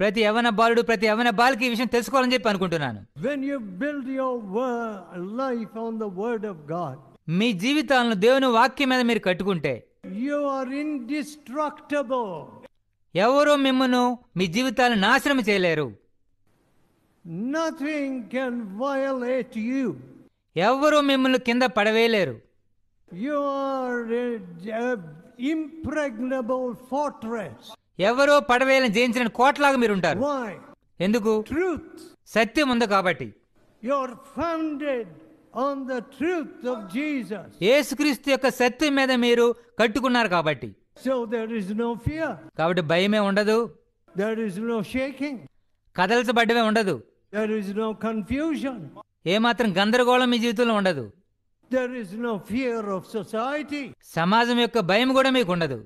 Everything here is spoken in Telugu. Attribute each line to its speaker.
Speaker 1: ప్రతి యవన బాలుడు ప్రతి యవన బాలికి ఈ విషయం తెలుసుకోవాలని చెప్పి అనుకుంటున్నాను when you build your life on the word of God మీ జీవితాలను దేవుని వాక్యం మీద మీరు కట్టుకుంటే యు ఆర్ ఇండిస్ట్రక్టబుల్ ఎవరు మిమ్మను మీ జీవితాలను నాశనం చేయలేరు నథింగ్ కెన్ వయలేట్ యు ఎవరు మిమ్మల్ని కింద పడవేయలేరు ఆర్ ఇంప్రెగ్నబుల్ ఫోర్ట్రెస్ ఎవరో పడవేలను జయించిన కోట్లాగా ఉంటారు ఎందుకు ట్రూత్ సత్యం ఉంది కాబట్టి your founded on the truth of Jesus యేసుక్రీస్తు యొక్క సత్యం మీద మీరు కట్టుకున్నారు కాబట్టి so there is no fear కాబట్టి భయమే ఉండదు దేర్ ఇస్ నో షేకింగ్ కదల్చబడ్డమే ఉండదు దేర్ ఇస్ నో కన్ఫ్యూజన్ ఏ మాత్రం గందరగోళం మీ జీవితంలో ఉండదు there is no fear of society సమాజం యొక్క భయం కూడా మీకు ఉండదు